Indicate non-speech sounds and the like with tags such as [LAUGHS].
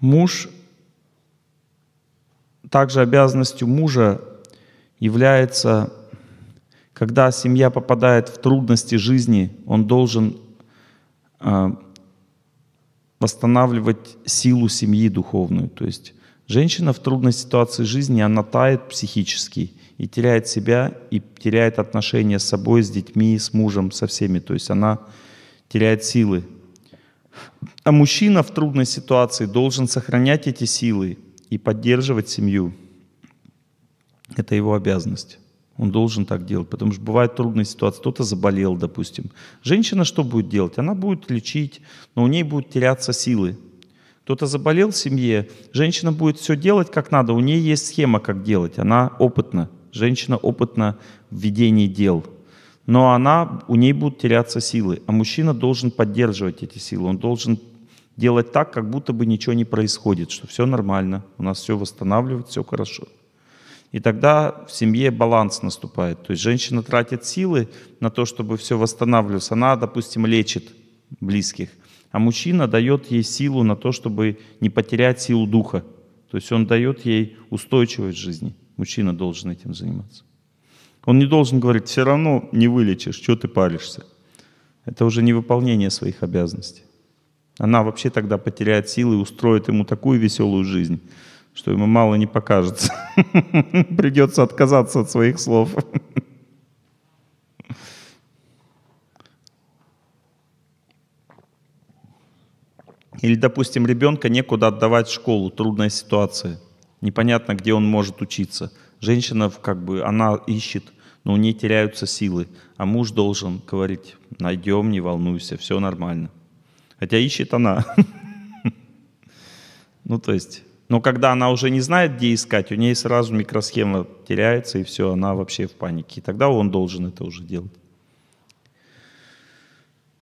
Муж, также обязанностью мужа является, когда семья попадает в трудности жизни, он должен э, восстанавливать силу семьи духовную. То есть женщина в трудной ситуации жизни, она тает психически и теряет себя, и теряет отношения с собой, с детьми, с мужем, со всеми. То есть она теряет силы а мужчина в трудной ситуации должен сохранять эти силы и поддерживать семью. Это его обязанность. Он должен так делать, потому что бывают трудные ситуации. Кто-то заболел, допустим. Женщина что будет делать? Она будет лечить, но у ней будут теряться силы. Кто-то заболел в семье, женщина будет все делать как надо, у нее есть схема, как делать. Она опытна. Женщина опытна в ведении дел – но она, у ней будут теряться силы. А мужчина должен поддерживать эти силы, он должен делать так, как будто бы ничего не происходит, что все нормально, у нас все восстанавливается, все хорошо. И тогда в семье баланс наступает. То есть женщина тратит силы на то, чтобы все восстанавливалось. Она, допустим, лечит близких. А мужчина дает ей силу на то, чтобы не потерять силу духа. То есть он дает ей устойчивость жизни. Мужчина должен этим заниматься. Он не должен говорить, все равно не вылечишь, что ты паришься. Это уже не выполнение своих обязанностей. Она вообще тогда потеряет силы и устроит ему такую веселую жизнь, что ему мало не покажется. [LAUGHS] Придется отказаться от своих слов. Или, допустим, ребенка некуда отдавать в школу, трудная ситуация, непонятно, где он может учиться. Женщина как бы, она ищет но у нее теряются силы, а муж должен говорить, найдем, не волнуйся, все нормально. Хотя ищет она. [LAUGHS] Ну, то есть, но когда она уже не знает, где искать, у нее сразу микросхема теряется, и все, она вообще в панике. И тогда он должен это уже делать.